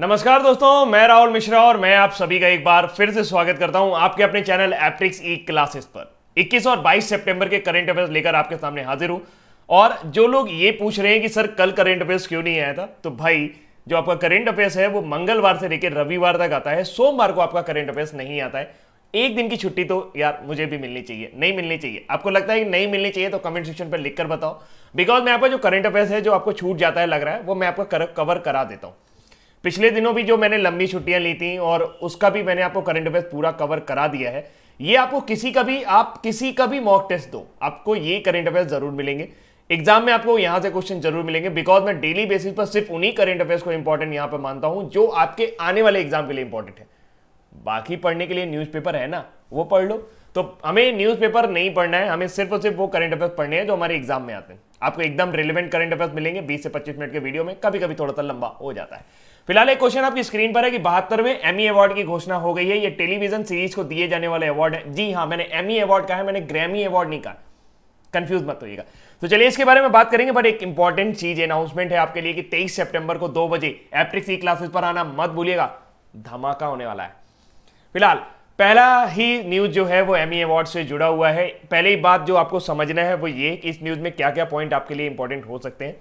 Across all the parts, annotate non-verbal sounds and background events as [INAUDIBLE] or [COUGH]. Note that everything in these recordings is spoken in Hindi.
नमस्कार दोस्तों मैं राहुल मिश्रा और मैं आप सभी का एक बार फिर से स्वागत करता हूं आपके अपने चैनल एप्ट्रिक्स ई क्लासेस पर 21 और 22 सितंबर के करंट अफेयर्स लेकर आपके सामने हाजिर हूं और जो लोग ये पूछ रहे हैं कि सर कल करंट अफेयर्स क्यों नहीं आया था तो भाई जो आपका करंट अफेयर्स है वो मंगलवार से लेकर रविवार तक आता है सोमवार को आपका करंट अफेयर्स नहीं आता है एक दिन की छुट्टी तो यार मुझे भी मिलनी चाहिए नहीं मिलनी चाहिए आपको लगता है कि नहीं मिलनी चाहिए तो कमेंट सेक्शन पर लिखकर बताओ बिकॉज मैं आपका जो करंट अफेयर्स है जो आपको छूट जाता है लग रहा है वो मैं आपका कवर करा देता हूँ पिछले दिनों भी जो मैंने लंबी छुट्टियां ली थी और उसका भी मैंने आपको करंट अफेयर्स पूरा कवर करा दिया है ये आपको किसी का भी आप किसी का भी मॉक टेस्ट दो आपको ये करंट अफेयर्स जरूर मिलेंगे एग्जाम में आपको यहां से क्वेश्चन जरूर मिलेंगे बिकॉज मैं डेली बेसिस पर सिर्फ उन्हीं करंट अफेयर्स को इंपॉर्टेंट यहां पर मानता हूं जो आपके आने वाले एग्जाम के लिए इंपॉर्टेंट है बाकी पढ़ने के लिए न्यूज़पेपर है ना वो पढ़ लो तो हमें न्यूज़पेपर नहीं पढ़ना है हमें सिर्फ और सिर्फ वो करंट अफेयर्स पढ़ने हैं जो हमारे एग्जाम में आते हैं आपको एकदम रिलेवेंट करंट अफेयर्स मिलेंगे 20 से 25 मिनट के वीडियो में कभी कभी थोड़ा सा लंबा हो जाता है फिलहाल एक क्वेश्चन आपकी स्क्रीन पर है कि बहत्तरवें एमी अवार्ड की घोषणा हो गई है ये टेलीविजन सीरीज को दिए जाने वाले अवार्ड है जी हाँ मैंने एमी अवार्ड कहा है मैंने ग्रैमी अवार्ड नहीं कहा कंफ्यूज मत होइएगा तो चलिए इसके बारे में बात करेंगे बट एक इंपॉर्टेंट चीज अनाउंसमेंट है आपके लिए कि तेईस सितंबर को दो बजे एप्रिक्स क्लासेस पर आना मत भूलिएगा धमाका होने वाला है फिलहाल पहला ही न्यूज़ जो है वो एमी अवार्ड से जुड़ा हुआ है पहली बात जो आपको समझना है वो ये कि इस न्यूज़ में क्या क्या पॉइंट आपके लिए इंपॉर्टेंट हो सकते हैं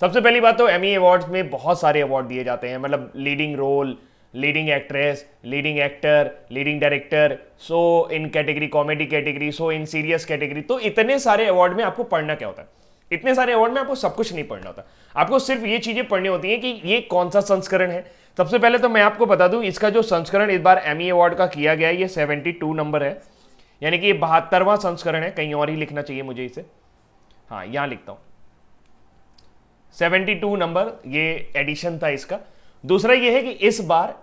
सबसे पहली बात तो एमी अवार्ड्स में बहुत सारे अवार्ड दिए जाते हैं मतलब leading role leading actress leading actor leading director so in category comedy category so in serious category तो इतने सारे अवार्ड में आपको पढ़ना क्या होता है इतने सारे अवार्ड में आपको सब कुछ नहीं पढ़ना होता आपको सिर्फ ये चीज़ें पढ़नी होती हैं कि ये कौन सा संस्करण है सबसे पहले तो मैं आपको बता दूं इसका जो संस्करण इस बार एमी अवार्ड का किया गया है ये 72 नंबर है यानी कि ये बहत्तरवां संस्करण है कहीं और ही लिखना चाहिए मुझे इसे हाँ यहां लिखता सेवेंटी 72 नंबर ये एडिशन था इसका दूसरा ये है कि इस बार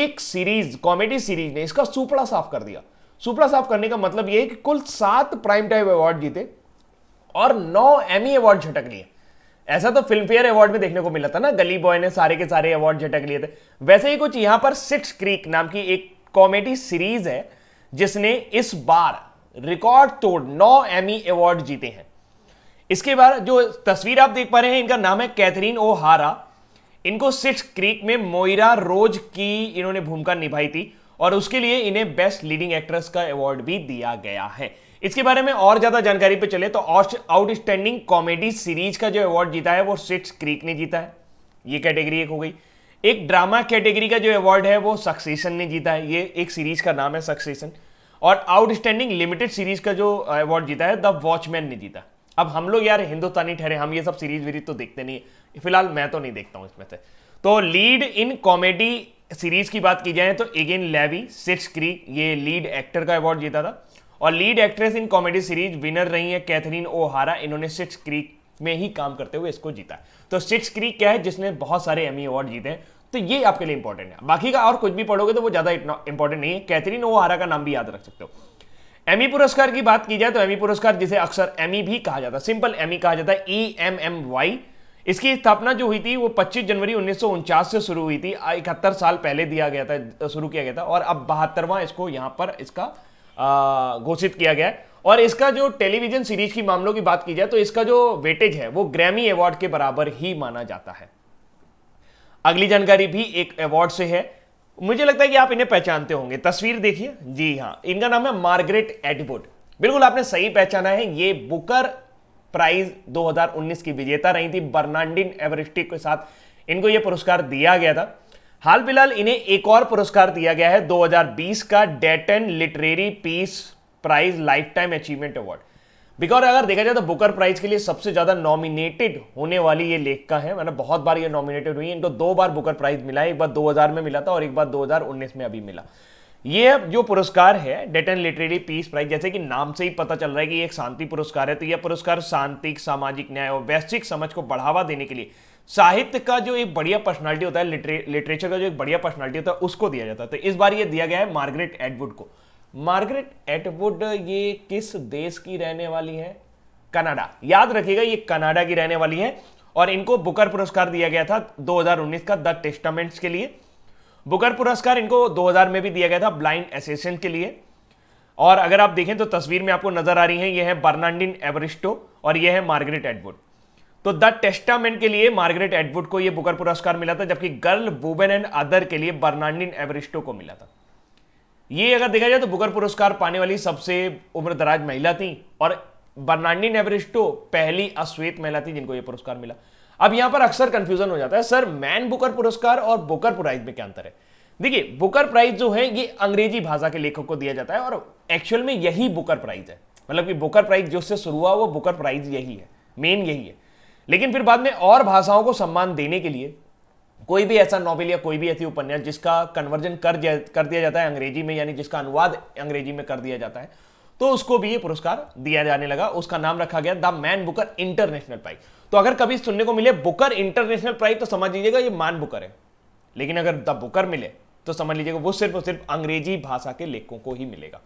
एक सीरीज कॉमेडी सीरीज ने इसका सुपड़ा साफ कर दिया सुपड़ा साफ करने का मतलब यह है कि कुल सात प्राइम टाइम अवार्ड जीते और नौ एमी अवार्ड झटक लिए ऐसा तो फिल्म फेयर अवार्ड में देखने को मिला था ना गली बॉय ने सारे के सारे अवार्ड झटक लिए थे वैसे ही कुछ यहां पर सिक्स क्रीक नाम की एक कॉमेडी सीरीज है जिसने इस बार रिकॉर्ड तोड़ नौ एमी अवार्ड जीते हैं इसके बाद जो तस्वीर आप देख पा रहे हैं इनका नाम है कैथरीन ओ हारा इनको सिक्स क्रीक में मोइरा रोज की इन्होंने भूमिका निभाई थी और उसके लिए इन्हें बेस्ट लीडिंग एक्ट्रेस का अवार्ड भी दिया गया है इसके बारे में और ज्यादा जानकारी पे चले तो आउटस्टैंडिंग कॉमेडी सीरीज का जो अवार्ड जीता है वो सिट्स क्रीक ने जीता है ये कैटेगरी एक हो गई एक ड्रामा कैटेगरी का जो अवार्ड है वो सक्सेशन ने जीता है ये एक सीरीज का नाम है सक्सेशन और आउटस्टैंडिंग लिमिटेड सीरीज का जो अवार्ड जीता है द वॉचमैन ने जीता अब हम लोग यार हिंदुस्तानी ठहरे हम ये सब सीरीज वीरीज तो देखते नहीं है फिलहाल मैं तो नहीं देखता हूँ इसमें से तो लीड इन कॉमेडी सीरीज की बात की जाए तो एगेन लेवी सिट्स क्रीक ये लीड एक्टर का अवार्ड जीता था और lead actress in comedy series winner रही है कैथरीन ओहारा इन्होंने सिक्स क्रीक में ही काम करते हुए इसको जीता तो सिक्स क्रीक क्या है जिसने बहुत सारे एमी अवार्ड जीते हैं तो ये आपके लिए इंपॉर्टेंट है बाकी का और कुछ भी पढ़ोगे तो वो ज़्यादा इंपॉर्टेंट नहीं है कैथरीन ओहारा का नाम भी याद रख सकते हो एमी पुरस्कार की बात की जाए तो एमी पुरस्कार जिसे अक्सर एमी भी कहा जाता है सिंपल एमी कहा जाता है ई एम एम वाई इसकी स्थापना जो हुई थी वो 25 जनवरी उन्नीस से शुरू हुई थी इकहत्तर साल पहले दिया गया था शुरू किया गया था और अब बहत्तरवां इसको यहां पर इसका घोषित किया गया है और इसका जो टेलीविजन सीरीज की मामलों की बात की जाए तो इसका जो वेटेज है वो ग्रैमी अवार्ड के बराबर ही माना जाता है अगली जानकारी भी एक अवार्ड से है मुझे लगता है कि आप इन्हें पहचानते होंगे तस्वीर देखिए जी हाँ इनका नाम है मार्गरेट एडवुड बिल्कुल आपने सही पहचाना है ये बुकर प्राइज 2019 की विजेता रही थी बर्नांडिन एवरिस्टिक के साथ इनको यह पुरस्कार दिया गया था हाल फिलहाल इन्हें एक और पुरस्कार दिया गया है 2020 का Dayton literary peace prize lifetime achievement award because अगर देखा जाए तो बुकर प्राइज के लिए सबसे ज्यादा नॉमिनेटेड होने वाली ये लेखका है मैंने बहुत बार ये नॉमिनेटेड हुई इनको दो बार बुकर प्राइज मिला है एक बार 2000 में मिला था और एक बार 2019 में अभी मिला ये जो पुरस्कार है डेटन लिटरेरी पीस प्राइज जैसे कि नाम से ही पता चल रहा है कि एक शांति पुरस्कार है तो यह पुरस्कार शांतिक सामाजिक न्याय और वैश्विक समझ को बढ़ावा देने के लिए साहित्य का जो एक बढ़िया पर्सनालिटी होता है लिटरे, लिटरेचर का जो एक बढ़िया पर्सनालिटी होता है उसको दिया जाता है तो इस बार ये दिया गया है मार्गरेट एडवुड को मार्गरेट एडवुड ये किस देश की रहने वाली है कनाडा याद रखिएगा ये कनाडा की रहने वाली है और इनको बुकर पुरस्कार दिया गया था 2019 का द टेस्टामेंट्स के लिए बुकर पुरस्कार इनको 2000 में भी दिया गया था ब्लाइंड एसेसन के लिए और अगर आप देखें तो तस्वीर में आपको नजर आ रही है यह है बर्नाडिन एवरिस्टो और यह है मार्गरेट एडवुड तो द टेस्टामेंट के लिए मार्गरेट एडवुड को यह बुकर पुरस्कार मिला था जबकि गर्ल वुमेन एंड अदर के लिए बर्नाडिन एवरिस्टो को मिला था ये अगर देखा जाए तो बुकर पुरस्कार पाने वाली सबसे उम्रदराज महिला थी और बर्नाडिन एवरिस्टो पहली अश्वेत महिला थी जिनको यह पुरस्कार मिला अब यहां पर अक्सर कंफ्यूजन हो जाता है सर मैन बुकर पुरस्कार और बुकर प्राइज में क्या अंतर है देखिए बुकर प्राइज जो है ये अंग्रेजी भाषा के लेखक को दिया जाता है और एक्चुअल में यही बुकर प्राइज है मतलब कि बुकर प्राइज जो से शुरू हुआ वो बुकर प्राइज यही है मेन यही है लेकिन फिर बाद में और भाषाओं को सम्मान देने के लिए कोई भी ऐसा नॉवेल या कोई भी ऐसी उपन्यास जिसका कन्वर्जन कर कर दिया जाता है अंग्रेजी में यानी जिसका अनुवाद अंग्रेजी में कर दिया जाता है तो उसको भी ये पुरस्कार दिया जाने लगा उसका नाम रखा गया the Man Booker International Prize तो अगर कभी सुनने को मिले बुकर इंटरनेशनल प्राइज तो समझ लीजिएगा ये मान बुकर है लेकिन अगर द बुकर मिले तो समझ लीजिएगा वो सिर्फ और सिर्फ अंग्रेजी भाषा के लेखकों को ही मिलेगा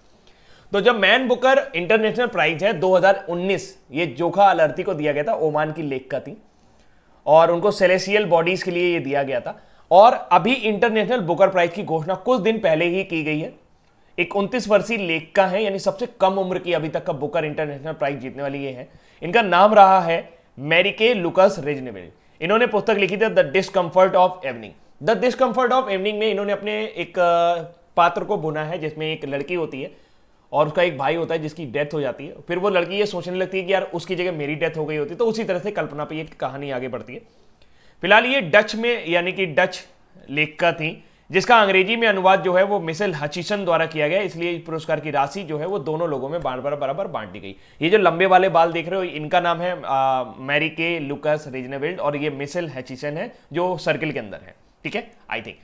तो जब मैन बुकर इंटरनेशनल प्राइज है 2019 ये जोखा अलर्ती को दिया गया था ओमान की लेक का थी और उनको सेलेसियल बॉडीज के लिए ये दिया गया था और अभी इंटरनेशनल बुकर प्राइज की घोषणा कुछ दिन पहले ही की गई है एक उनतीस वर्षीय लेख का है यानी सबसे कम उम्र की अभी तक का बुकर इंटरनेशनल प्राइज जीतने वाली ये है इनका नाम रहा है मेरिके लुकस रेजनेबल इन्होंने पुस्तक लिखी थी the discomfort of evening the discomfort of evening में इन्होंने अपने एक पात्र को बुना है जिसमें एक लड़की होती है और उसका एक भाई होता है जिसकी डेथ हो जाती है फिर वो लड़की ये सोचने लगती है कि यार उसकी जगह मेरी डेथ हो गई होती तो उसी तरह से कल्पना पे ये कहानी आगे बढ़ती है फिलहाल ये डच में यानी कि डच लेखिका थी जिसका अंग्रेजी में अनुवाद जो है वो मिसेल हचिसन द्वारा किया गया इसलिए पुरस्कार की राशि जो है वो दोनों लोगों में बार बार बराबर बांट दी गई ये जो लंबे वाले बाल देख रहे हो इनका नाम है मैरी के लुकस रिजनेविल्ड और ये मिसेल हचिसन है जो सर्किल के अंदर है ठीक है आई थिंक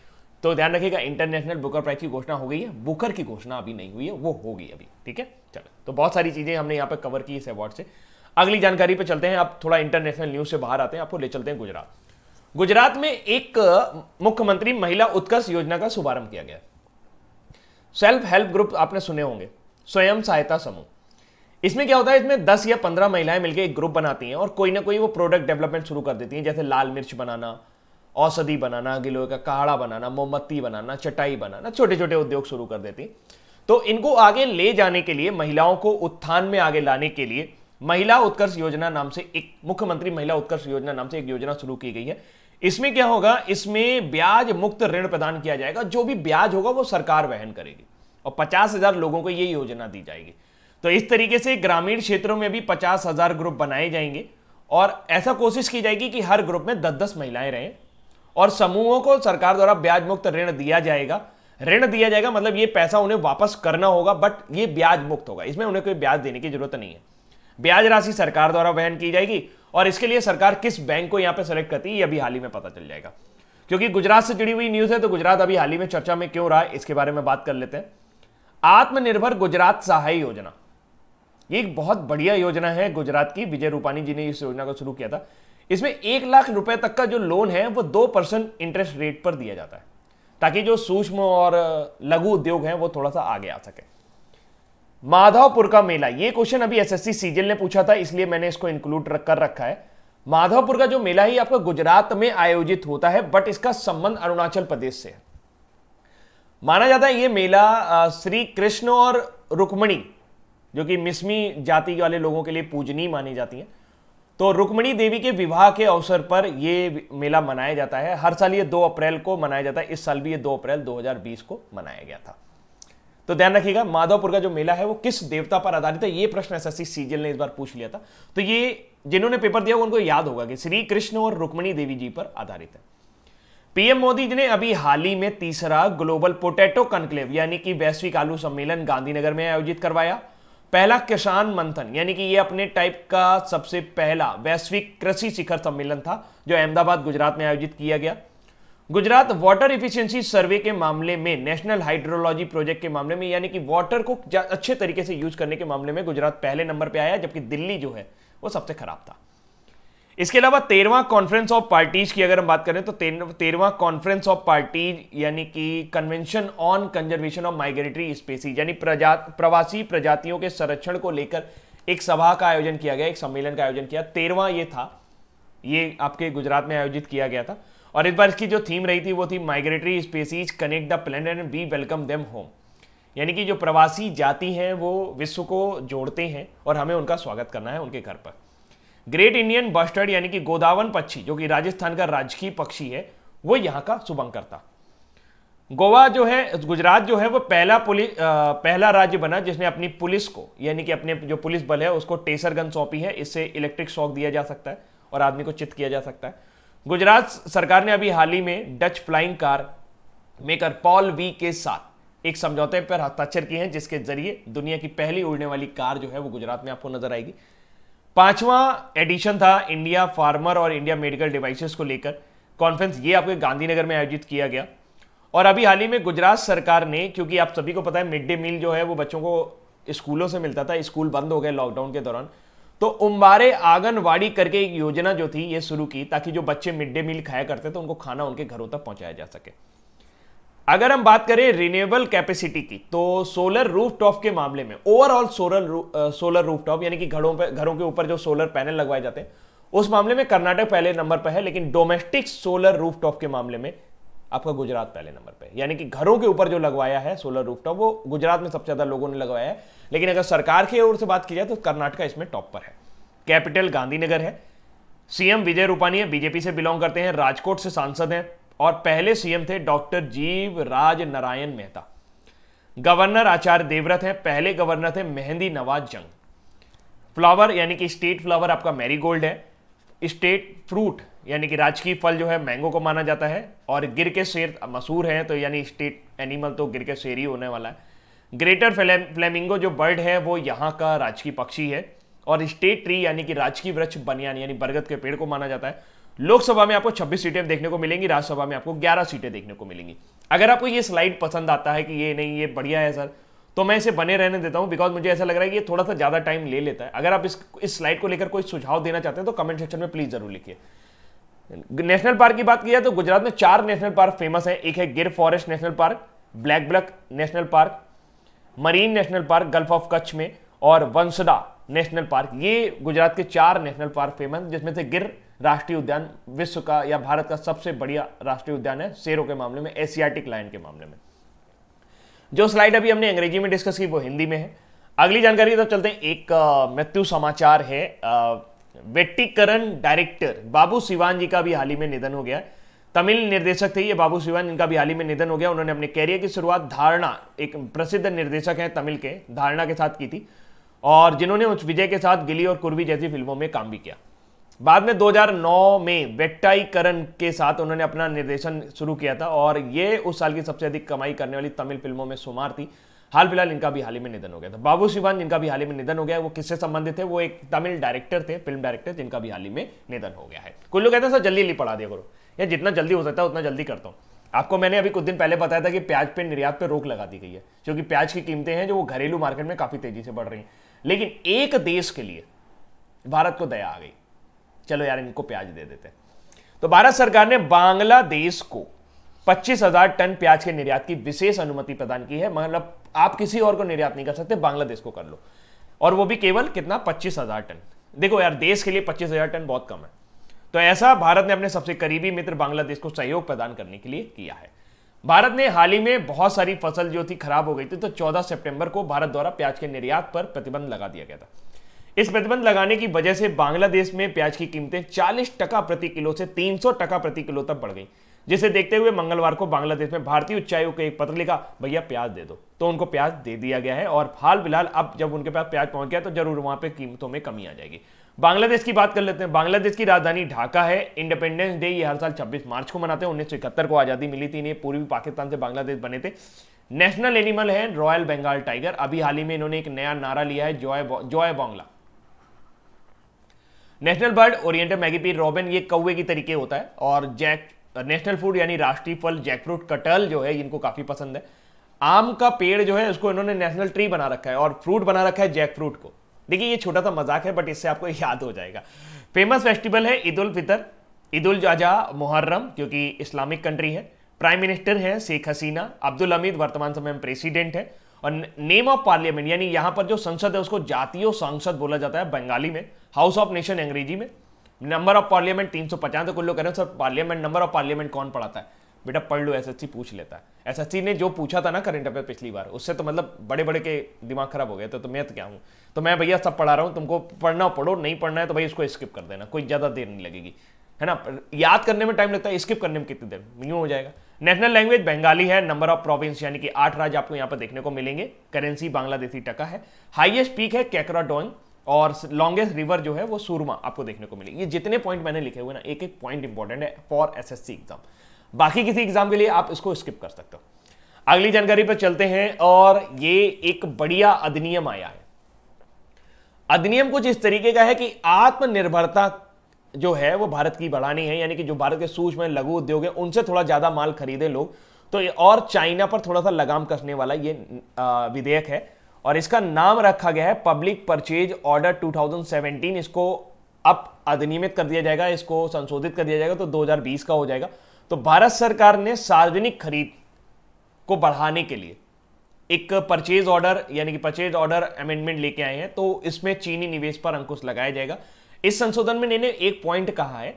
तो ध्यान रखिएगा इंटरनेशनल बुकर प्राइस की घोषणा हो गई है बुकर की घोषणा अभी नहीं हुई है वो हो गई अभी ठीक है चलो तो बहुत सारी चीज़ें हमने यहाँ पर कवर की इस अवार्ड से अगली जानकारी पे चलते हैं आप थोड़ा इंटरनेशनल न्यूज से बाहर आते हैं आपको ले चलते हैं गुजरात गुजरात में एक मुख्यमंत्री महिला उत्कर्ष योजना का शुभारंभ किया गया सेल्फ हेल्प ग्रुप आपने सुने होंगे स्वयं सहायता समूह इसमें क्या होता है इसमें 10 या 15 महिलाएं मिलकर एक ग्रुप बनाती हैं और कोई ना कोई वो प्रोडक्ट डेवलपमेंट शुरू कर देती हैं जैसे लाल मिर्च बनाना औषधि बनाना गिलोय का काढ़ा बनाना मोमबत्ती बनाना चटाई बनाना छोटे छोटे उद्योग शुरू कर देती तो इनको आगे ले जाने के लिए महिलाओं को उत्थान में आगे लाने के लिए महिला उत्कर्ष योजना नाम से एक मुख्यमंत्री महिला उत्कर्ष योजना नाम से एक योजना शुरू की गई है इसमें क्या होगा इसमें ब्याज मुक्त ऋण प्रदान किया जाएगा जो भी ब्याज होगा वो सरकार वहन करेगी और पचास हजार लोगों को ये योजना दी जाएगी तो इस तरीके से ग्रामीण क्षेत्रों में भी पचास हजार ग्रुप बनाए जाएंगे और ऐसा कोशिश की जाएगी कि हर ग्रुप में दस दस महिलाएं रहें और समूहों को सरकार द्वारा ब्याज मुक्त ऋण दिया जाएगा ऋण दिया जाएगा मतलब ये पैसा उन्हें वापस करना होगा बट ये ब्याज मुक्त होगा इसमें उन्हें कोई ब्याज देने की जरूरत नहीं है ब्याज राशि सरकार द्वारा वहन की जाएगी और इसके लिए सरकार किस बैंक को यहां पर सेलेक्ट करती है यह अभी हाल ही में पता चल जाएगा क्योंकि गुजरात से जुड़ी हुई न्यूज है तो गुजरात अभी हाल ही में चर्चा में क्यों रहा है इसके बारे में बात कर लेते हैं आत्मनिर्भर गुजरात सहाय योजना ये एक बहुत बढ़िया योजना है गुजरात की विजय रूपानी जी ने इस योजना को शुरू किया था इसमें एक लाख रुपए तक का जो लोन है वो दो परसेंट इंटरेस्ट रेट पर दिया जाता है ताकि जो सूक्ष्म और लघु उद्योग हैं वो थोड़ा सा आगे आ सके माधवपुर का मेला ये क्वेश्चन अभी एसएससी सीजल ने पूछा था इसलिए मैंने इसको इंक्लूड कर रखा है माधवपुर का जो मेला ही आपका गुजरात में आयोजित होता है बट इसका संबंध अरुणाचल प्रदेश से है माना जाता है ये मेला श्री कृष्ण और रुक्मणी जो कि मिसमी जाति वाले लोगों के लिए पूजनी मानी जाती है तो रुक्मणी देवी के विवाह के अवसर पर ये मेला मनाया जाता है हर साल ये 2 अप्रैल को मनाया जाता है इस साल भी ये 2 अप्रैल 2020 को मनाया गया था तो ध्यान रखिएगा माधवपुर का जो मेला है वो किस देवता पर आधारित है ये प्रश्न एस एस ने इस बार पूछ लिया था तो ये जिन्होंने पेपर दिया उनको याद होगा कि श्री कृष्ण और रुक्मणी देवी जी पर आधारित है पीएम मोदी जी ने अभी हाल ही में तीसरा ग्लोबल पोटैटो कंक्लेव यानी कि वैश्विक आलू सम्मेलन गांधीनगर में आयोजित करवाया पहला किसान मंथन यानी कि ये अपने टाइप का सबसे पहला वैश्विक कृषि शिखर सम्मेलन था जो अहमदाबाद गुजरात में आयोजित किया गया गुजरात वाटर इफिशियंसी सर्वे के मामले में नेशनल हाइड्रोलॉजी प्रोजेक्ट के मामले में यानी कि वाटर को अच्छे तरीके से यूज करने के मामले में गुजरात पहले नंबर पर आया जबकि दिल्ली जो है वो सबसे खराब था इसके अलावा तेरवा कॉन्फ्रेंस ऑफ पार्टीज की अगर हम बात करें तो तेरवा कॉन्फ्रेंस ऑफ पार्टीज यानी कि convention on conservation of migratory species यानी प्रजा प्रवासी प्रजातियों के संरक्षण को लेकर एक सभा का आयोजन किया गया एक सम्मेलन का आयोजन किया तेरवा ये था ये आपके गुजरात में आयोजित किया गया था और इस बार इसकी जो थीम रही थी वो थी migratory species connect the planet and we welcome them home यानी कि जो प्रवासी जाति हैं वो विश्व को जोड़ते हैं और हमें उनका स्वागत करना है उनके घर पर ग्रेट इंडियन बस्टर्ड यानी कि गोदावन पक्षी जो कि राजस्थान का राजकीय पक्षी है वो यहाँ का शुभंकर्ता गोवा जो है गुजरात जो है वो पहला पुलिस पहला राज्य बना जिसने अपनी पुलिस को यानी कि अपने जो पुलिस बल है उसको टेसर गन सौंपी है इससे इलेक्ट्रिक शॉक दिया जा सकता है और आदमी को चित किया जा सकता है गुजरात सरकार ने अभी हाल ही में Dutch flying car maker Paul V के साथ एक समझौते पर हस्ताक्षर किए हैं जिसके जरिए दुनिया की पहली उड़ने वाली कार जो है वो गुजरात में आपको नजर आएगी पांचवा एडिशन था इंडिया फार्मर और इंडिया मेडिकल डिवाइसेस को लेकर कॉन्फ्रेंस ये आपके गांधीनगर में आयोजित किया गया और अभी हाल ही में गुजरात सरकार ने क्योंकि आप सभी को पता है मिड डे मील जो है वो बच्चों को स्कूलों से मिलता था स्कूल बंद हो गए लॉकडाउन के दौरान तो उम्बारे आंगनवाड़ी करके एक योजना जो थी ये शुरू की ताकि जो बच्चे मिड डे मील खाया करते थे तो उनको खाना उनके घरों तक पहुंचाया जा सके अगर हम बात करें रिन्यूएबल कैपेसिटी की तो सोलर रूफटॉप के मामले में ओवरऑल सोलर सोलर रूफटॉप यानी कि घरों पर घरों के ऊपर जो सोलर पैनल लगवाए जाते हैं उस मामले में कर्नाटक पहले नंबर पर है लेकिन डोमेस्टिक सोलर रूफटॉप के मामले में आपका गुजरात पहले नंबर पर यानी कि घरों के ऊपर जो लगवाया है सोलर रूफटॉप वो गुजरात में सबसे ज्यादा लोगों ने लगवाया है लेकिन अगर सरकार की ओर से बात की जाए तो कर्नाटका इसमें टॉप पर है कैपिटल गांधीनगर है सीएम विजय रूपानी है बीजेपी से बिलोंग करते हैं राजकोट से सांसद हैं और पहले सीएम थे doctor Jivraj Narayan Mehta governor Acharya Devvrat हैं पहले गवर्नर थे मेहंदी नवाज जंग फ्लावर यानी कि स्टेट फ्लावर आपका मैरीगोल्ड है स्टेट फ्रूट यानी कि राजकीय फल जो है मैंगो को माना जाता है और गिर के शेर मशहूर हैं तो यानी स्टेट एनिमल तो गिर के शेर ही होने वाला है ग्रेटर फ्लेमिंगो जो बर्ड है वो यहाँ का राजकीय पक्षी है और स्टेट ट्री यानी कि राजकीय वृक्ष बनियान यानी बरगद के पेड़ को माना जाता है लोकसभा में आपको 26 सीटें देखने को मिलेंगी राज्यसभा में आपको 11 सीटें देखने को मिलेंगी अगर आपको ये स्लाइड पसंद आता है कि ये नहीं ये बढ़िया है सर तो मैं इसे बने रहने देता हूं बिकॉज मुझे ऐसा लग रहा है कि ये थोड़ा सा ज़्यादा टाइम ले लेता है अगर आप इस इस स्लाइड को लेकर कोई सुझाव देना चाहते हैं तो कमेंट सेक्शन में प्लीज़ ज़रूर लिखिए नेशनल पार्क की बात की जाए तो गुजरात में चार नेशनल पार्क फेमस है एक है Gir forest national park black buck national park marine national park gulf of Kutch में और वंसडा नेशनल पार्क ये गुजरात के चार नेशनल पार्क फेमस जिसमें से गिर राष्ट्रीय उद्यान विश्व का या भारत का सबसे बढ़िया राष्ट्रीय उद्यान है शेरों के मामले में एशियाटिक लाइन के मामले में जो स्लाइड अभी हमने अंग्रेजी में डिस्कस की वो हिंदी में है अगली जानकारी तो चलते हैं एक मृत्यु समाचार है वेट्टीकरण डायरेक्टर बाबू सिवान जी का भी हाल ही में निधन हो गया तमिल निर्देशक थे ये बाबू सिवान इनका भी हाल ही में निधन हो गया उन्होंने अपने कैरियर की शुरुआत धारणा एक प्रसिद्ध निर्देशक है तमिल के धारणा के साथ की थी और जिन्होंने उस विजय के साथ गिली और कुर्वी जैसी फिल्मों में काम भी किया बाद में 2009 में वेट्टाईकरण के साथ उन्होंने अपना निर्देशन शुरू किया था और ये उस साल की सबसे अधिक कमाई करने वाली तमिल फिल्मों में शुमार थी हाल फिलहाल इनका भी हाल ही में निधन हो गया था बाबू शिवान जिनका भी हाल ही में निधन हो गया वो किससे संबंधित थे वो एक तमिल डायरेक्टर थे फिल्म डायरेक्टर जिनका भी हाल ही में निधन हो गया है कुछ लोग कहते हैं सर जल्दी जल्दी पढ़ा दिया करो या जितना जल्दी हो सकता है उतना जल्दी करता हूँ आपको मैंने अभी कुछ दिन पहले बताया था कि प्याज पे निर्यात पे रोक लगा दी गई है क्योंकि प्याज की कीमतें हैं जो वो घरेलू मार्केट में काफी तेजी से बढ़ रही हैं लेकिन एक देश के लिए भारत को दया आ गई चलो यार इनको प्याज दे देते हैं तो भारत सरकार ने बांग्लादेश को पच्चीस हजार टन प्याज के निर्यात की विशेष अनुमति प्रदान की है मतलब आप किसी और को निर्यात नहीं कर सकते बांग्लादेश को कर लो और वो भी केवल कितना पच्चीस हजार टन देखो यार देश के लिए पच्चीस हजार टन बहुत कम है तो ऐसा भारत ने अपने सबसे करीबी मित्र बांग्लादेश को सहयोग प्रदान करने के लिए किया है भारत ने हाल ही में बहुत सारी फसल जो थी खराब हो गई थी तो 14 सितंबर को भारत द्वारा प्याज के निर्यात पर प्रतिबंध लगा दिया गया था इस प्रतिबंध लगाने की वजह से बांग्लादेश में प्याज की कीमतें 40 टका प्रति किलो से 300 टका प्रति किलो तक बढ़ गई जिसे देखते हुए मंगलवार को बांग्लादेश में भारतीय उच्चायोग को एक पत्र लिखा भैया प्याज दे दो तो उनको प्याज दे दिया गया है और हाल फिलहाल अब जब उनके पास प्याज पहुंच गया तो जरूर वहां पर कीमतों में कमी आ जाएगी बांग्लादेश की बात कर लेते हैं बांग्लादेश की राजधानी ढाका है इंडिपेंडेंस डे ये हर साल 26 मार्च को मनाते हैं उन्नीस को आज़ादी मिली थी इन्हें पूर्वी पाकिस्तान से बांग्लादेश बने थे नेशनल एनिमल है रॉयल बंगाल टाइगर अभी हाल ही में इन्होंने एक नया नारा लिया है Joy Joy Bangla national bird oriental magpie robin ये कौए की तरीके होता है और जैक नेशनल फूड यानी राष्ट्रीय फल जैकफ्रूट कटल जो है इनको काफ़ी पसंद है आम का पेड़ जो है उसको इन्होंने नेशनल ट्री बना रखा है और फ्रूट बना रखा है जैक फ्रूट को देखिए ये छोटा सा मजाक है बट इससे आपको [LAUGHS] याद हो जाएगा फेमस फेस्टिवल है ईद उल फितर ईद उल जाजा मुहर्रम क्योंकि इस्लामिक कंट्री है प्राइम मिनिस्टर है शेख हसीना अब्दुल हमीद वर्तमान समय में प्रेसिडेंट है और नेम ऑफ पार्लियामेंट यानी यहां पर जो संसद है उसको जातीय सांसद बोला जाता है बंगाली में हाउस ऑफ नेशन अंग्रेजी में नंबर ऑफ पार्लियामेंट तीन सौ पचास तो लोग कह रहे हैं sir parliament number of parliament कौन पढ़ाता है बेटा पढ़ लो एसएससी पूछ लेता है एसएससी ने जो पूछा था ना करंट अफेयर पिछली बार उससे तो मतलब बड़े बड़े के दिमाग खराब हो गए तो, तो मैं तो क्या हूँ तो मैं भैया सब पढ़ा रहा हूँ तुमको पढ़ना पढ़ो नहीं पढ़ना है तो भाई उसको स्किप कर देना कोई ज़्यादा देर नहीं लगेगी है ना याद करने में टाइम लगता है स्किप करने में कितनी देर यूँ हो जाएगा नेशनल लैंग्वेज बंगाली है नंबर ऑफ प्रोविंस यानी कि आठ राज्य आपको यहां पर देखने को मिलेंगे करेंसी बांग्लादेशी टका है हाईएस्ट पीक है कैकरा डोंग और लॉन्गेस्ट रिवर जो है वो सूरमा आपको देखने को मिलेगी ये जितने पॉइंट मैंने लिखे हुए ना एक एक पॉइंट इंपॉर्टेंट है फॉर एसएससी एग्जाम बाकी किसी एग्जाम के लिए आप इसको स्किप कर सकते हो अगली जानकारी पर चलते हैं और ये एक बढ़िया अधिनियम आया है अधिनियम कुछ इस तरीके का है कि आत्मनिर्भरता जो है वो भारत की बढ़ानी है यानी कि जो भारत के सूक्ष्म लघु उद्योग है उनसे थोड़ा ज़्यादा माल खरीदे लोग तो और चाइना पर थोड़ा सा लगाम कसने वाला ये विधेयक है और इसका नाम रखा गया है पब्लिक परचेज ऑर्डर 2017 इसको अब अधिनियमित कर दिया जाएगा इसको संशोधित कर दिया जाएगा तो 2020 का हो जाएगा तो भारत सरकार ने सार्वजनिक खरीद को बढ़ाने के लिए एक परचेज ऑर्डर यानी कि परचेज ऑर्डर अमेंडमेंट लेके आए हैं तो इसमें चीनी निवेश पर अंकुश लगाया जाएगा इस संशोधन में इन्होंने एक पॉइंट कहा है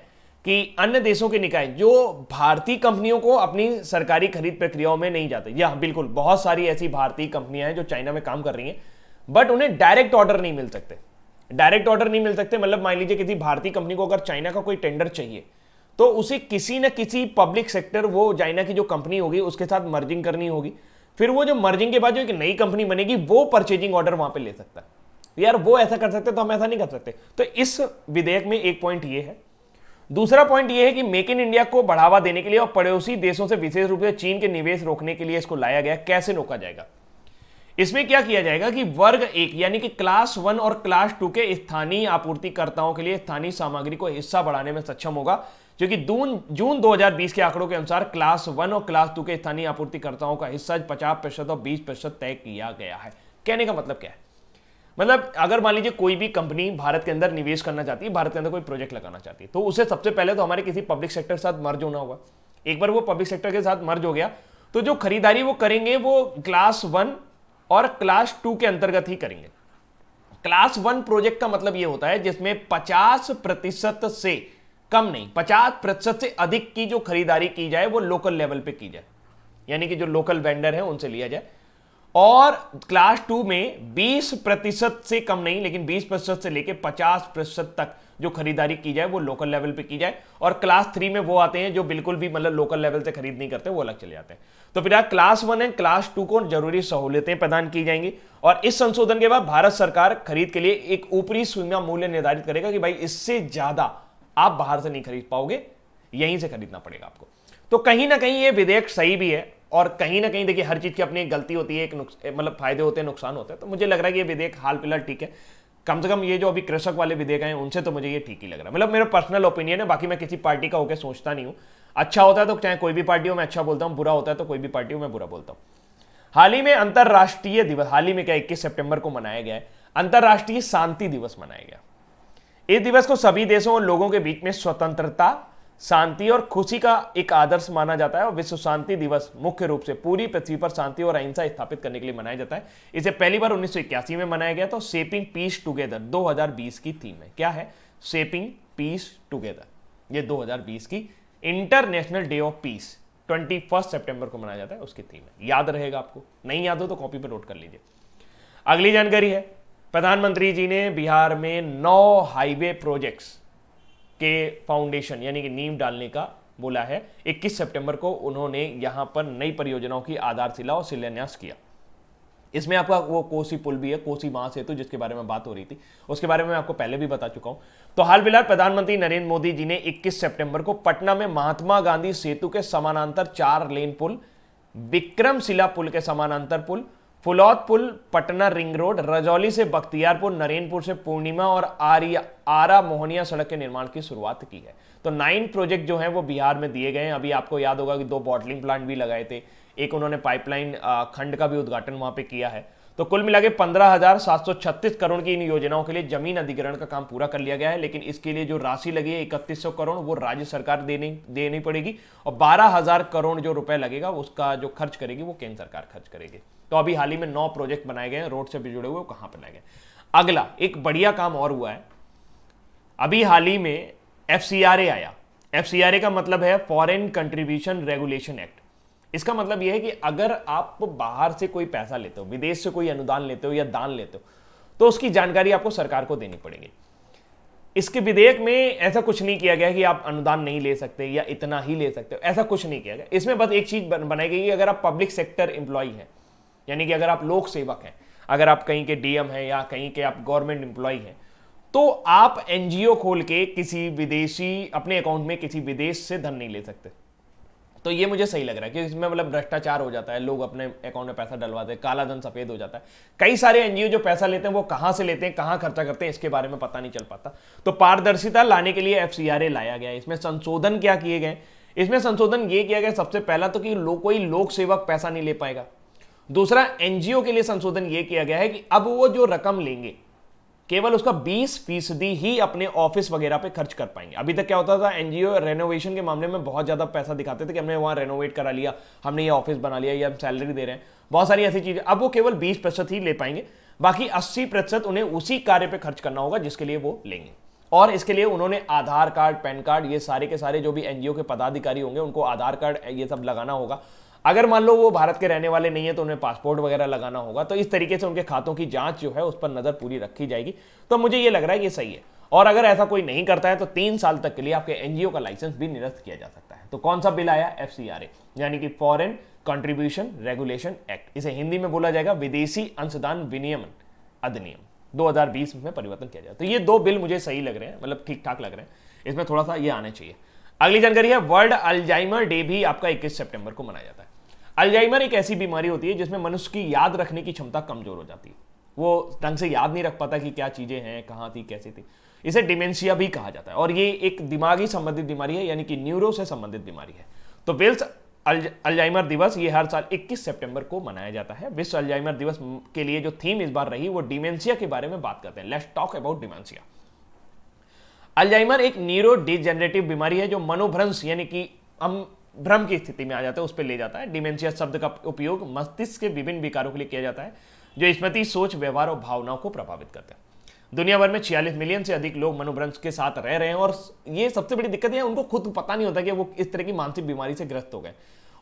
कि अन्य देशों के निकाय जो भारतीय कंपनियों को अपनी सरकारी खरीद प्रक्रियाओं में नहीं जाते या बिल्कुल बहुत सारी ऐसी भारतीय कंपनियां हैं जो चाइना में काम कर रही हैं बट उन्हें डायरेक्ट ऑर्डर नहीं मिल सकते डायरेक्ट ऑर्डर नहीं मिल सकते मतलब मान लीजिए किसी भारतीय कंपनी को अगर चाइना का कोई टेंडर चाहिए तो उसे किसी न किसी पब्लिक सेक्टर वो चाइना की जो कंपनी होगी उसके साथ मर्जिंग करनी होगी फिर वो जो मर्जिंग के बाद जो एक नई कंपनी बनेगी वो परचेजिंग ऑर्डर वहां पर ले सकता है तो यार वो ऐसा कर सकते तो हम ऐसा नहीं कर सकते तो इस विधेयक में एक पॉइंट ये है दूसरा पॉइंट यह है कि मेक इन इंडिया को बढ़ावा देने के लिए और पड़ोसी देशों से विशेष रूप से चीन के निवेश रोकने के लिए इसको लाया गया कैसे रोका जाएगा इसमें क्या किया जाएगा कि वर्ग एक यानी कि क्लास वन और क्लास टू के स्थानीय आपूर्तिकर्ताओं के लिए स्थानीय सामग्री को हिस्सा बढ़ाने में सक्षम होगा जो कि जून जून 2020 के आंकड़ों के अनुसार क्लास वन और क्लास टू के स्थानीय आपूर्तिकर्ताओं का हिस्सा पचास प्रतिशत और बीस प्रतिशत तय किया गया है कहने का मतलब क्या है मतलब अगर मान लीजिए कोई भी कंपनी भारत के अंदर निवेश करना चाहती है भारत के अंदर कोई प्रोजेक्ट लगाना चाहती है तो उसे सबसे पहले तो हमारे किसी पब्लिक सेक्टर के साथ मर्ज होना होगा एक बार वो पब्लिक सेक्टर के साथ मर्ज हो गया तो जो खरीदारी वो करेंगे वो क्लास वन और क्लास टू के अंतर्गत ही करेंगे क्लास वन प्रोजेक्ट का मतलब ये होता है जिसमें पचास प्रतिशत से कम नहीं पचास प्रतिशत से अधिक की जो खरीदारी की जाए वो लोकल लेवल पे की जाए यानी कि जो लोकल वेंडर है उनसे लिया जाए और क्लास टू में 20 प्रतिशत से कम नहीं लेकिन 20 प्रतिशत से लेकर 50 प्रतिशत तक जो खरीदारी की जाए वो लोकल लेवल पे की जाए और क्लास थ्री में वो आते हैं जो बिल्कुल भी मतलब लोकल लेवल से खरीद नहीं करते वो अलग चले जाते हैं तो फिर class one and class two को जरूरी सहूलियतें प्रदान की जाएंगी और इस संशोधन के बाद भारत सरकार खरीद के लिए एक ऊपरी सीमा मूल्य निर्धारित करेगा कि भाई इससे ज्यादा आप बाहर से नहीं खरीद पाओगे यहीं से खरीदना पड़ेगा आपको तो कहीं ना कहीं ये विधेयक सही भी है और कहीं ना कहीं देखिए हर चीज़ की अपनी एक गलती होती है एक मतलब फायदे होते हैं नुकसान होते हैं तो मुझे लग रहा है कि ये विधेयक हाल फिलहाल ठीक है कम से कम ये जो अभी कृषक वाले विधेयक हैं उनसे तो मुझे ये ठीक ही लग रहा है मतलब मेरा पर्सनल ओपिनियन है बाकी मैं किसी पार्टी का होकर सोचता नहीं हूँ अच्छा होता है तो चाहे कोई भी पार्टी हो मैं अच्छा बोलता हूँ बुरा होता है तो कोई भी पार्टी हो मैं बुरा बोलता हूँ हाल ही में अंतर्राष्ट्रीय दिवस हाल ही में क्या इक्कीस सेप्टेम्बर को मनाया गया है अंतर्राष्ट्रीय शांति दिवस मनाया गया इस दिवस को सभी देशों और लोगों के बीच में स्वतंत्रता शांति और खुशी का एक आदर्श माना जाता है और विश्व शांति दिवस मुख्य रूप से पूरी पृथ्वी पर शांति और अहिंसा स्थापित करने के लिए मनाया जाता है इसे पहली बार उन्नीस में मनाया गया तो सेपिंग पीस टुगेदर 2020 की थीम है क्या है सेपिंग पीस टुगेदर ये 2020 की international day of peace twenty first को मनाया जाता है उसकी थीम है याद रहेगा आपको नहीं याद हो तो कॉपी पर नोट कर लीजिए अगली जानकारी है प्रधानमंत्री जी ने बिहार में नौ हाईवे प्रोजेक्ट्स के फाउंडेशन यानी कि नींव डालने का बोला है 21 सितंबर को उन्होंने यहां पर नई परियोजनाओं की आधारशिला और शिलान्यास किया इसमें आपका वो कोसी पुल भी है कोसी महासेतु जिसके बारे में बात हो रही थी उसके बारे में आपको पहले भी बता चुका हूं तो हाल फिलहाल प्रधानमंत्री नरेंद्र मोदी जी ने 21 सितंबर को पटना में महात्मा गांधी सेतु के समानांतर चार लेन पुल विक्रमशिला पुल के समानांतर पुल फुलौत पुल पटना रिंग रोड रजौली से बख्तियारपुर नरेनपुर से पूर्णिमा और आरिया आरा मोहनिया सड़क के निर्माण की शुरुआत की है तो नाइन प्रोजेक्ट जो है वो बिहार में दिए गए हैं अभी आपको याद होगा कि दो बॉटलिंग प्लांट भी लगाए थे एक उन्होंने पाइपलाइन खंड का भी उद्घाटन वहां पे किया है तो कुल मिला के पंद्रह करोड़ की इन योजनाओं के लिए जमीन अधिग्रहण का काम पूरा कर लिया गया है लेकिन इसके लिए जो राशि लगी है इकतीस करोड़ वो राज्य सरकार देनी देनी पड़ेगी और बारह करोड़ जो रुपए लगेगा उसका जो खर्च करेगी वो केंद्र सरकार खर्च करेगी तो अभी हाल ही में नौ प्रोजेक्ट बनाए गए हैं रोड से भी जुड़े हुए कहां बनाए गए अगला एक बढ़िया काम और हुआ है अभी हाल ही में एफ आया एफ का मतलब है फॉरेन कंट्रीब्यूशन रेगुलेशन एक्ट इसका मतलब यह है कि अगर आप बाहर से कोई पैसा लेते हो विदेश से कोई अनुदान लेते हो या दान लेते हो तो उसकी जानकारी आपको सरकार को देनी पड़ेगी इसके विधेयक में ऐसा कुछ नहीं किया गया कि आप अनुदान नहीं ले सकते या इतना ही ले सकते हो ऐसा कुछ नहीं किया गया इसमें बस एक चीज बनाई गई कि अगर आप पब्लिक सेक्टर एम्प्लॉय हैं यानी कि अगर आप लोक सेवक हैं अगर आप कहीं के डीएम हैं या कहीं के आप गवर्नमेंट एम्प्लॉय हैं तो आप एनजीओ खोल के किसी विदेशी अपने अकाउंट में किसी विदेश से धन नहीं ले सकते तो ये मुझे सही लग रहा है क्योंकि इसमें मतलब भ्रष्टाचार हो जाता है लोग अपने अकाउंट में पैसा डलवाते हैं काला धन सफेद हो जाता है कई सारे एनजीओ जो पैसा लेते हैं वो कहां से लेते हैं कहां खर्चा करते हैं इसके बारे में पता नहीं चल पाता तो पारदर्शिता लाने के लिए एफ लाया गया इसमें संशोधन क्या किए गए इसमें संशोधन ये किया गया सबसे पहला तो कि लो, कोई लोक सेवक पैसा नहीं ले पाएगा दूसरा एनजीओ के लिए संशोधन ये किया गया है कि अब वो जो रकम लेंगे केवल उसका 20 फीसदी ही अपने ऑफिस वगैरह पे खर्च कर पाएंगे अभी तक क्या होता था एनजीओ रेनोवेशन के मामले में बहुत ज़्यादा पैसा दिखाते थे कि हमने वहां रेनोवेट करा लिया हमने ये ऑफिस बना लिया या हम सैलरी दे रहे हैं बहुत सारी ऐसी चीज़ें अब वो केवल बीस प्रतिशत ही ले पाएंगे बाकी अस्सी प्रतिशत उन्हें उसी कार्य पर खर्च करना होगा जिसके लिए वो लेंगे और इसके लिए उन्होंने आधार कार्ड पैन कार्ड ये सारे के सारे जो भी एनजीओ के पदाधिकारी होंगे उनको आधार कार्ड ये सब लगाना होगा अगर मान लो वो भारत के रहने वाले नहीं है तो उन्हें पासपोर्ट वगैरह लगाना होगा तो इस तरीके से उनके खातों की जांच जो है उस पर नज़र पूरी रखी जाएगी तो मुझे ये लग रहा है ये सही है और अगर ऐसा कोई नहीं करता है तो तीन साल तक के लिए आपके एनजीओ का लाइसेंस भी निरस्त किया जा सकता है तो कौन सा बिल आया एफ यानी कि फॉरन कंट्रीब्यूशन रेगुलेशन एक्ट इसे हिंदी में बोला जाएगा विदेशी अंशदान विनियमन अधिनियम 2020 में परिवर्तन किया जाए तो ये दो बिल मुझे सही लग रहे हैं मतलब ठीक ठाक लग रहे हैं इसमें थोड़ा सा ये आने चाहिए अगली जानकारी है वर्ल्ड अल्जाइमर डे भी आपका 21 सितंबर को मनाया जाता है अल्जाइमर एक ऐसी बीमारी होती है जिसमें मनुष्य की याद रखने की क्षमता कमजोर हो जाती है वो ढंग से याद नहीं रख पाता कि क्या चीज़ें हैं कहाँ थी कैसी थी इसे डिमेंशिया भी कहा जाता है और ये एक दिमागी संबंधित बीमारी है यानी कि न्यूरो से संबंधित बीमारी है तो वेल्स अल्जाइमर दिवस ये हर साल 21 सितंबर को मनाया जाता है विश्व अल्जाइमर दिवस के लिए जो थीम इस बार रही वो डिमेंशिया के बारे में बात करते हैं let's talk about dementia Alzheimer एक न्यूरो डिजेनरेटिव बीमारी है जो मनोभ्रंश यानी कि हम भ्रम की स्थिति में आ जाता है उस पर ले जाता है डिमेंशिया शब्द का उपयोग मस्तिष्क के विभिन्न विकारों के लिए किया जाता है जो स्मृति सोच व्यवहार और भावनाओं को प्रभावित करते हैं दुनिया भर में छियालीस मिलियन से अधिक लोग मनोभ्रंश के साथ रह रहे हैं और ये सबसे बड़ी दिक्कत है उनको खुद पता नहीं होता कि वो इस तरह की मानसिक बीमारी से ग्रस्त हो गए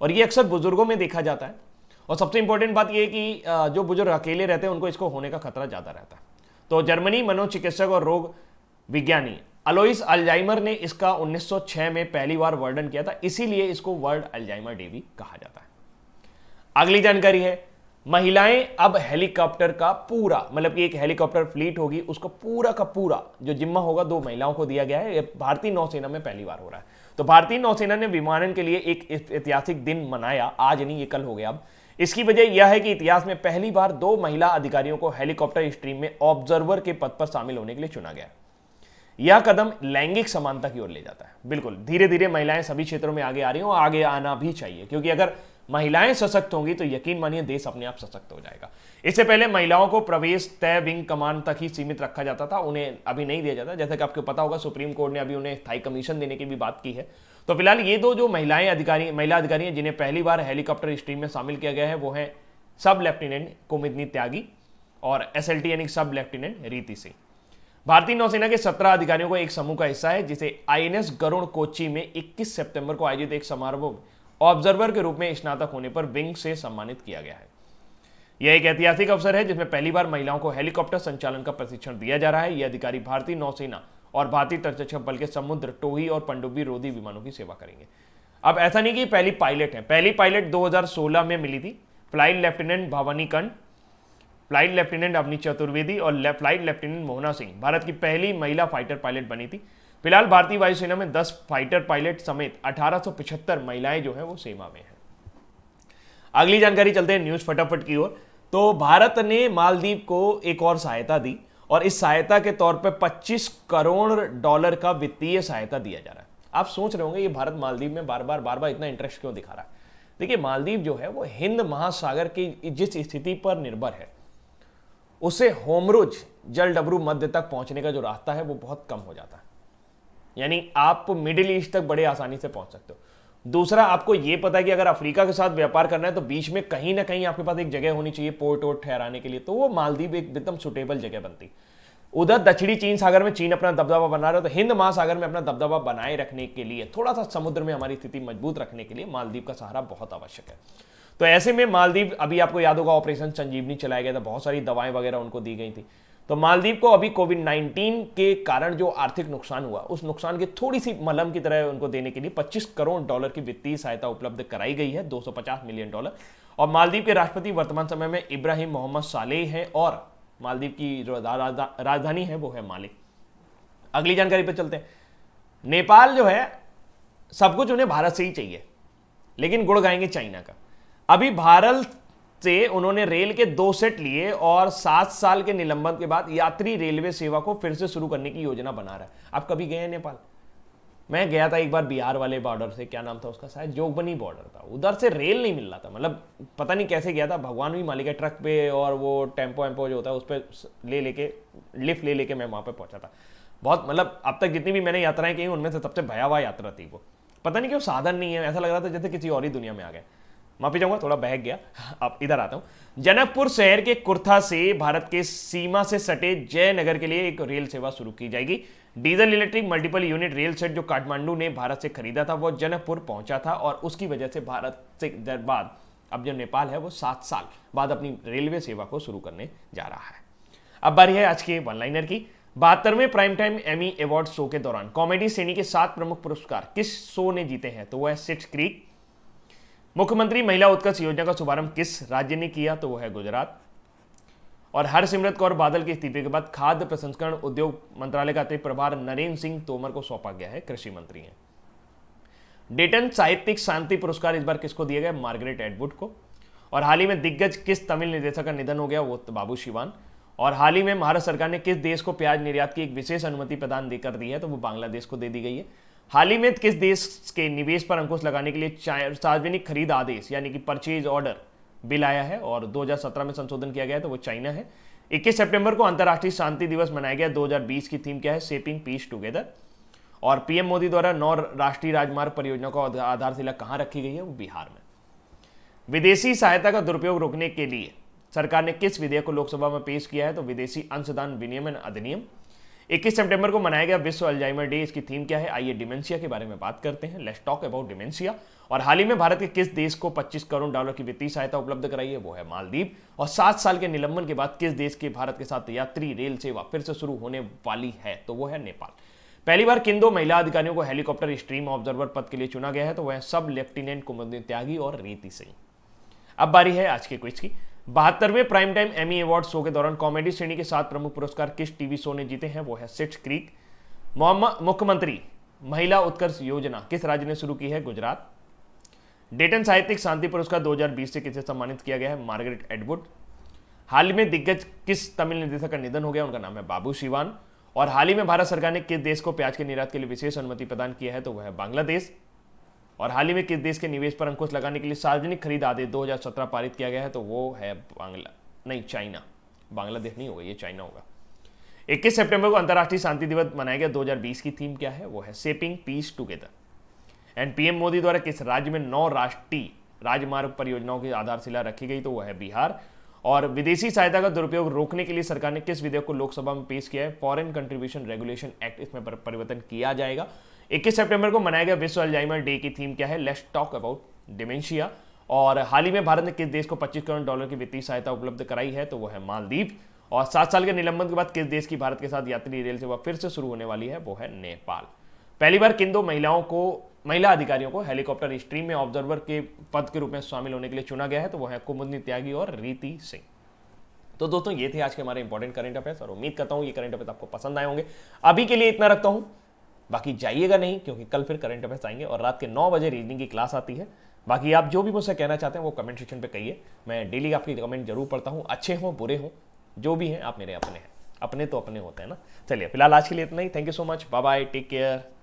और ये अक्सर बुजुर्गों में देखा जाता है और सबसे इंपॉर्टेंट बात यह है कि जो बुजुर्ग अकेले रहते हैं उनको इसको होने का खतरा ज़्यादा रहता है तो जर्मनी मनोचिकित्सक और रोग विज्ञानी अलोइस अल्जाइमर ने इसका 1906 में पहली बार वर्णन किया था इसीलिए इसको वर्ल्ड अल्जाइमर डे भी कहा जाता है अगली जानकारी है महिलाएं अब हेलीकॉप्टर का पूरा मतलब कि एक हेलीकॉप्टर फ्लीट होगी उसका पूरा का पूरा जो जिम्मा होगा दो महिलाओं को दिया गया है भारतीय नौसेना में पहली बार हो रहा है तो भारतीय नौसेना ने विमानन के लिए एक ऐतिहासिक दिन मनाया आज नहीं ये कल हो गया अब इसकी वजह यह है कि इतिहास में पहली बार दो महिला अधिकारियों को हेलीकॉप्टर स्ट्रीम में ऑब्जर्वर के पद पर शामिल होने के लिए चुना गया यह कदम लैंगिक समानता की ओर ले जाता है बिल्कुल धीरे धीरे महिलाएं सभी क्षेत्रों में आगे आ रही हैं और आगे आना भी चाहिए क्योंकि अगर महिलाएं सशक्त होंगी तो यकीन मानिए देश अपने आप सशक्त हो जाएगा इससे पहले महिलाओं को प्रवेश तय विंग कमान तक ही सीमित रखा जाता था उन्हें अभी नहीं दिया जाता जैसा कि आपको पता होगा सुप्रीम कोर्ट ने अभी उन्हें स्थायी कमीशन देने की भी बात की है तो फिलहाल ये दो जो महिलाएं अधिकारी महिला अधिकारी हैं जिन्हें पहली बार हेलीकॉप्टर स्ट्रीम में शामिल किया गया है वो है सब लेफ्टिनेंट कुमिदनी त्यागी और एस यानी सब लेफ्टिनेंट रीति सिंह भारतीय नौसेना के सत्रह अधिकारियों का एक समूह का हिस्सा है जिसे आईएनएस गरुण कोची में 21 सितंबर को आयोजित एक समारोह ऑब्जर्वर के रूप में स्नातक होने पर विंग से सम्मानित किया गया है यह एक ऐतिहासिक अवसर है जिसमें पहली बार महिलाओं को हेलीकॉप्टर संचालन का प्रशिक्षण दिया जा रहा है यह अधिकारी भारतीय नौसेना और भारतीय तटरक्षक बल के समुद्र टोही और पंडुबी रोधी विमानों की सेवा करेंगे अब ऐसा नहीं कि पहली पायलट है पहली पायलट 2016 में मिली थी flight lieutenant Bhawana Kanth flight lieutenant Avani Chaturvedi और फ्लाइट लेफ्टिनेंट मोहना सिंह भारत की पहली महिला फाइटर पायलट बनी थी फिलहाल भारतीय वायुसेना में 10 फाइटर पायलट समेत 1875 महिलाएं जो हैं वो सेवा में हैं अगली जानकारी चलते हैं न्यूज फटाफट की ओर तो भारत ने मालदीव को एक और सहायता दी और इस सहायता के तौर पर 25 करोड़ डॉलर का वित्तीय सहायता दिया जा रहा है आप सोच रहे होंगे ये भारत मालदीव में बार बार बार बार इतना इंटरेस्ट क्यों दिखा रहा है देखिए मालदीव जो है वो हिंद महासागर की जिस स्थिति पर निर्भर है उसे होमरुज जल डबरू मध्य तक पहुंचने का जो रास्ता है वो बहुत कम हो जाता है यानी आप मिडिल ईस्ट तक बड़े आसानी से पहुंच सकते हो दूसरा आपको यह पता है कि अगर अफ्रीका के साथ व्यापार करना है तो बीच में कहीं ना कहीं आपके पास एक जगह होनी चाहिए पोर्ट वोर्ट ठहराने के लिए तो वो मालदीव एक एकदम सुटेबल जगह बनती उधर दक्षिणी चीन सागर में चीन अपना दबदबा बना रहा है तो हिंद महासागर में अपना दबदबा बनाए रखने के लिए थोड़ा सा समुद्र में हमारी स्थिति मजबूत रखने के लिए मालदीव का सहारा बहुत आवश्यक है तो ऐसे में मालदीव अभी आपको याद होगा ऑपरेशन संजीवनी चलाया गया था बहुत सारी दवाएं वगैरह उनको दी गई थी तो मालदीव को अभी कोविड 19 के कारण जो आर्थिक नुकसान हुआ उस नुकसान की थोड़ी सी मलम की तरह उनको देने के लिए 25 करोड़ डॉलर की वित्तीय सहायता उपलब्ध कराई गई है 250 मिलियन डॉलर और मालदीव के राष्ट्रपति वर्तमान समय में इब्राहिम मोहम्मद सालेह हैं और मालदीव की जो राजधानी है वो है माले अगली जानकारी पर चलते हैं नेपाल जो है सब कुछ उन्हें भारत से ही चाहिए लेकिन गुड़ गाएंगे चाइना का अभी भारत से उन्होंने रेल के दो सेट लिए और सात साल के निलंबन के बाद यात्री रेलवे सेवा को फिर से शुरू करने की योजना बना रहा है आप कभी गए हैं नेपाल मैं गया था एक बार बिहार वाले बॉर्डर से क्या नाम था उसका शायद जोगबनी बॉर्डर था उधर से रेल नहीं मिल रहा था मतलब पता नहीं कैसे गया था भगवान भी मालिक है ट्रक पे और वो टेम्पो वेम्पो जो होता है उस पर ले लेके लिफ्ट ले लेके मैं वहाँ पे पहुँचा था बहुत मतलब अब तक जितनी भी मैंने यात्राएं की उनमें से सबसे भयावह यात्रा थी वो पता नहीं क्यों साधन नहीं है ऐसा लग रहा था जैसे किसी और ही दुनिया में आ गए माफी चाहूंगा थोड़ा बह गया अब इधर आता हूं जनकपुर शहर के कुर्था से भारत के सीमा से सटे जयनगर के लिए एक रेल सेवा शुरू की जाएगी diesel electric multiple unit rail set जो काठमांडू ने भारत से खरीदा था वो जनकपुर पहुंचा था और उसकी वजह से भारत से बाद अब जो नेपाल है वो सात साल बाद अपनी रेलवे सेवा को शुरू करने जा रहा है अब बारी है आज के वन लाइनर की बहत्तरवें prime time Emmy award show के दौरान कॉमेडी श्रेणी के सात प्रमुख पुरस्कार किस शो ने जीते हैं तो वह सिट्स क्रीक मुख्यमंत्री महिला उत्कर्ष योजना का शुभारंभ किस राज्य ने किया तो वो है गुजरात और हरसिमरत कौर बादल के इस्तीफे के बाद खाद्य प्रसंस्करण उद्योग मंत्रालय का अतिरिक्त प्रभार नरेंद्र सिंह तोमर को सौंपा गया है कृषि मंत्री हैं डेटन साहित्यिक शांति पुरस्कार इस बार किसको दिया गया मार्गरेट एडवुड को और हाल ही में दिग्गज किस तमिल निर्देशक का निधन हो गया वो तो बाबू शिवान और हाल ही में भारत सरकार ने किस देश को प्याज निर्यात की एक विशेष अनुमति प्रदान देकर दी है तो वो बांग्लादेश को दे दी गई है हाल ही में किस देश के निवेश पर अंकुश लगाने के लिए सार्वजनिक खरीद आदेश यानी कि परचेज ऑर्डर बिल आया है और 2017 में संशोधन किया गया तो वो चाइना है 21 सितंबर को अंतर्राष्ट्रीय शांति दिवस मनाया गया 2020 की थीम क्या है सेपिंग पीस टुगेदर और पीएम मोदी द्वारा नौ राष्ट्रीय राजमार्ग परियोजना का आधारशिला कहां रखी गई है वो बिहार में विदेशी सहायता का दुरुपयोग रोकने के लिए सरकार ने किस विधेयक को लोकसभा में पेश किया है तो विदेशी अंशदान विनियमन अधिनियम 21 सितंबर को मनाया गया विश्व अल्जाइमर डे इसकी थीम क्या है आइए डिमेंशिया के बारे में बात करते हैं लेट्स टॉक अबाउट डिमेंशिया और हाल ही में भारत के किस देश को 25 करोड़ डॉलर की वित्तीय सहायता उपलब्ध कराई है वो है मालदीव और सात साल के निलंबन के बाद किस देश के भारत के साथ यात्री रेल सेवा फिर से शुरू होने वाली है तो वो है नेपाल पहली बार किन दो महिला अधिकारियों को हेलीकॉप्टर स्ट्रीम ऑब्जर्वर पद के लिए चुना गया है तो वह सब लेफ्टिनेंट कुमुदिन त्यागी और रीति सिंह अब बारी है आज के क्विज की बहत्तरवें prime time Emmy award show के दौरान कॉमेडी श्रेणी के सात प्रमुख पुरस्कार किस टीवी शो ने जीते हैं वो है सिट्स क्रीक मुख्यमंत्री महिला उत्कर्ष योजना किस राज्य ने शुरू की है गुजरात डेटन साहित्यिक शांति पुरस्कार 2020 से किसे सम्मानित किया गया है मार्गरेट एडवुड हाल ही में दिग्गज किस तमिल निर्देशक का निधन हो गया उनका नाम है बाबू शिवान और हाल ही में भारत सरकार ने किस देश को प्याज के निर्यात के लिए विशेष अनुमति प्रदान किया है तो वह है बांग्लादेश और हाल ही में किस देश के निवेश पर अंकुश लगाने के लिए सार्वजनिक खरीद आदेश दो पारित किया गया है तो वो है बांग्ला नहीं चाइना बांग्लादेश नहीं होगा ये चाइना होगा 21 सितंबर को अंतर्राष्ट्रीय शांति दिवस मनाया गया 2020 की थीम क्या है वो है shaping peace together and PM Modi द्वारा किस राज्य में नौ राष्ट्रीय राजमार्ग परियोजनाओं की आधारशिला रखी गई तो वह है बिहार और विदेशी सहायता का दुरुपयोग रोकने के लिए सरकार ने किस विधेयक को लोकसभा में पेश किया है फॉरन कंट्रीब्यूशन रेगुलेशन एक्ट इसमें परिवर्तन किया जाएगा 21 सितंबर को मनाया गया विश्व अल्जाइमर डे की थीम क्या है लेट्स टॉक अबाउट डिमेंशिया और हाल ही में भारत ने किस देश को 25 करोड़ डॉलर की वित्तीय सहायता उपलब्ध कराई है तो वो है मालदीव और सात साल के निलंबन के बाद किस देश की भारत के साथ यात्री रेल सेवा फिर से शुरू होने वाली है वो है नेपाल पहली बार किन दो महिलाओं को महिला अधिकारियों को हेलीकॉप्टर स्ट्रीम में ऑब्जर्वर के पद के रूप में शामिल होने के लिए चुना गया है तो वो है कुमुदनी त्यागी और रीति सिंह तो दोस्तों ये थे आज के हमारे इंपॉर्टेंट करंट अफेयर्स और उम्मीद करता हूँ ये करंट अफेयर्स आपको पसंद आए होंगे अभी के लिए इतना रखता हूँ बाकी जाइएगा नहीं क्योंकि कल फिर करंट अफेयर्स आएंगे और रात के नौ बजे रीजनिंग की क्लास आती है बाकी आप जो भी मुझसे कहना चाहते हैं वो कमेंट सेक्शन पे कहिए मैं डेली आपकी कमेंट जरूर पढ़ता हूँ अच्छे हों बुरे हों जो भी हैं आप मेरे अपने हैं अपने तो अपने होते हैं ना चलिए फिलहाल आज के लिए इतना ही thank you so much bye bye take care